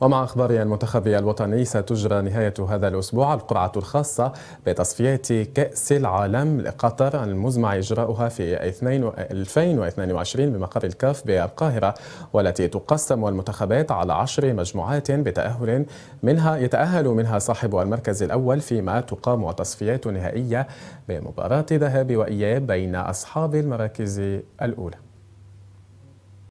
ومع أخبار المنتخب الوطني ستجرى نهاية هذا الأسبوع القرعة الخاصة بتصفية كأس العالم لقطر المزمع إجراؤها في 2022 بمقر الكاف بالقاهرة والتي تقسم المنتخبات على عشر مجموعات بتأهل منها يتأهل منها صاحب المركز الأول فيما تقام تصفيات نهائية بمباراة ذهاب وإياب بين أصحاب المراكز الأولى